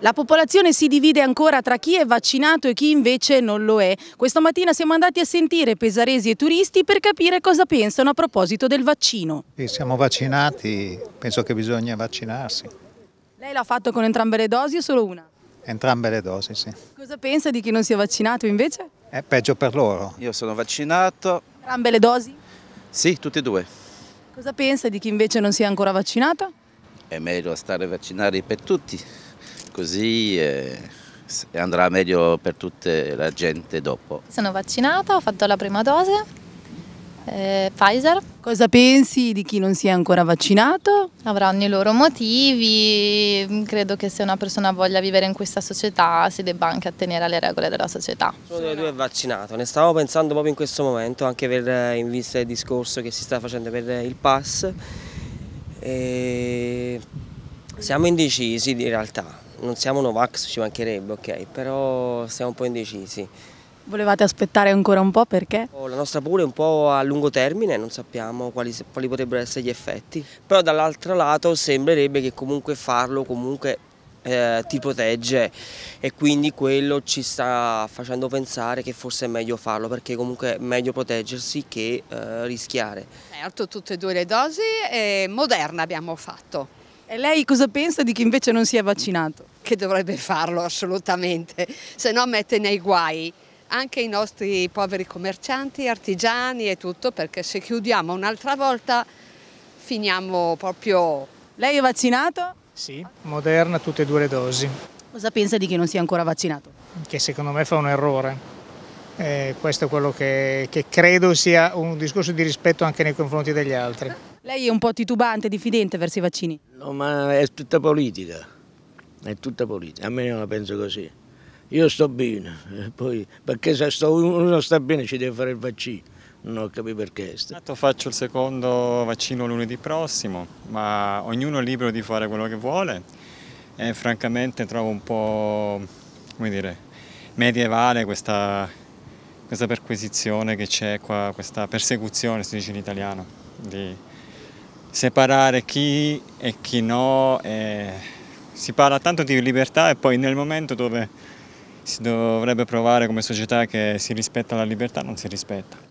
La popolazione si divide ancora tra chi è vaccinato e chi invece non lo è. Questa mattina siamo andati a sentire pesaresi e turisti per capire cosa pensano a proposito del vaccino. Sì, siamo vaccinati, penso che bisogna vaccinarsi. Lei l'ha fatto con entrambe le dosi o solo una? Entrambe le dosi, sì. Cosa pensa di chi non si è vaccinato invece? È peggio per loro. Io sono vaccinato. Entrambe le dosi? Sì, tutte e due. Cosa pensa di chi invece non si è ancora vaccinato? È meglio stare vaccinati per tutti così andrà meglio per tutta la gente dopo. Sono vaccinata, ho fatto la prima dose, eh, Pfizer. Cosa pensi di chi non si è ancora vaccinato? Avranno i loro motivi, credo che se una persona voglia vivere in questa società si debba anche attenere alle regole della società. Sono delle due vaccinato, ne stavo pensando proprio in questo momento, anche per, eh, in vista del discorso che si sta facendo per eh, il pass. E... Siamo indecisi in realtà, non siamo Novax, ci mancherebbe, ok, però siamo un po' indecisi. Volevate aspettare ancora un po' perché? La nostra pure è un po' a lungo termine, non sappiamo quali, quali potrebbero essere gli effetti, però dall'altro lato sembrerebbe che comunque farlo comunque eh, ti protegge e quindi quello ci sta facendo pensare che forse è meglio farlo perché comunque è meglio proteggersi che eh, rischiare. Certo, tutte e due le dosi, e moderna abbiamo fatto. E lei cosa pensa di chi invece non si è vaccinato? Che dovrebbe farlo assolutamente, se no mette nei guai anche i nostri poveri commercianti, artigiani e tutto, perché se chiudiamo un'altra volta finiamo proprio... Lei è vaccinato? Sì, Moderna tutte e due le dosi. Cosa pensa di chi non sia ancora vaccinato? Che secondo me fa un errore eh, questo è quello che, che credo sia un discorso di rispetto anche nei confronti degli altri. Lei è un po' titubante, diffidente verso i vaccini? No, ma è tutta politica, è tutta politica, almeno io la penso così. Io sto bene, eh, poi, perché se sto, uno sta bene ci deve fare il vaccino, non ho capito perché. Intanto faccio il secondo vaccino lunedì prossimo, ma ognuno è libero di fare quello che vuole e francamente trovo un po', come dire, medievale questa questa perquisizione che c'è qua, questa persecuzione, si dice in italiano, di separare chi e chi no. E si parla tanto di libertà e poi nel momento dove si dovrebbe provare come società che si rispetta la libertà non si rispetta.